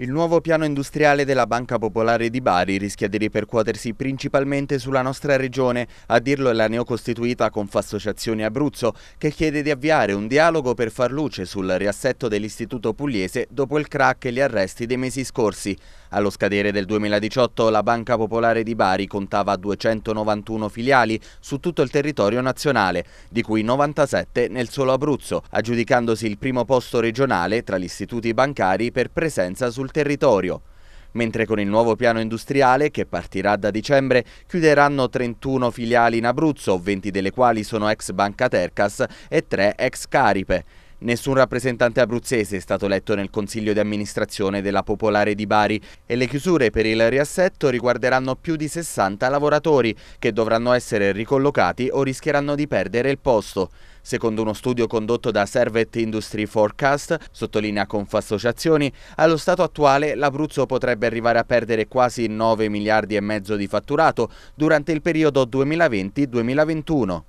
Il nuovo piano industriale della Banca Popolare di Bari rischia di ripercuotersi principalmente sulla nostra regione, a dirlo è la neocostituita Confassociazione Abruzzo, che chiede di avviare un dialogo per far luce sul riassetto dell'istituto pugliese dopo il crack e gli arresti dei mesi scorsi. Allo scadere del 2018 la Banca Popolare di Bari contava 291 filiali su tutto il territorio nazionale, di cui 97 nel solo Abruzzo, aggiudicandosi il primo posto regionale tra gli istituti bancari per presenza sul territorio mentre con il nuovo piano industriale, che partirà da dicembre, chiuderanno 31 filiali in Abruzzo, 20 delle quali sono ex Banca Tercas e 3 ex Caripe. Nessun rappresentante abruzzese è stato eletto nel Consiglio di amministrazione della Popolare di Bari e le chiusure per il riassetto riguarderanno più di 60 lavoratori che dovranno essere ricollocati o rischieranno di perdere il posto. Secondo uno studio condotto da Servet Industry Forecast, sottolinea Confassociazioni, allo stato attuale l'Abruzzo potrebbe arrivare a perdere quasi 9 miliardi e mezzo di fatturato durante il periodo 2020-2021.